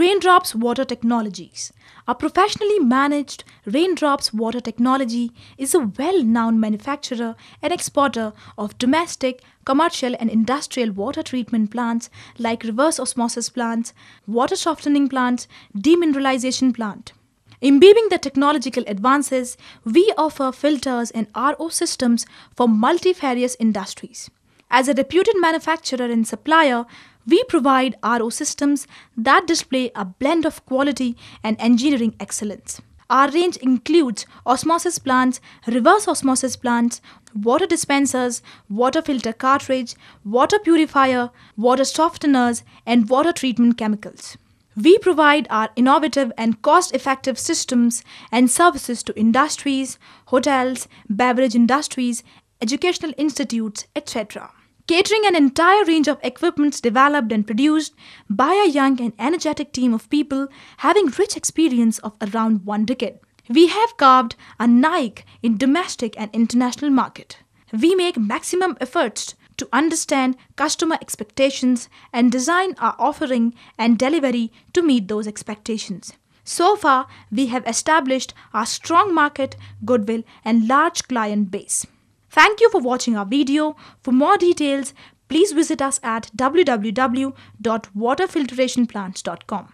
Raindrops Water Technologies. A professionally managed Raindrops Water Technology is a well known manufacturer and exporter of domestic, commercial, and industrial water treatment plants like reverse osmosis plants, water softening plants, demineralization plant. Imbibing the technological advances, we offer filters and RO systems for multifarious industries. As a reputed manufacturer and supplier, we provide RO systems that display a blend of quality and engineering excellence. Our range includes osmosis plants, reverse osmosis plants, water dispensers, water filter cartridge, water purifier, water softeners, and water treatment chemicals. We provide our innovative and cost effective systems and services to industries, hotels, beverage industries, educational institutes, etc catering an entire range of equipments developed and produced by a young and energetic team of people having rich experience of around one decade. We have carved a Nike in domestic and international market. We make maximum efforts to understand customer expectations and design our offering and delivery to meet those expectations. So far, we have established our strong market, goodwill, and large client base. Thank you for watching our video. For more details, please visit us at www.waterfiltrationplants.com.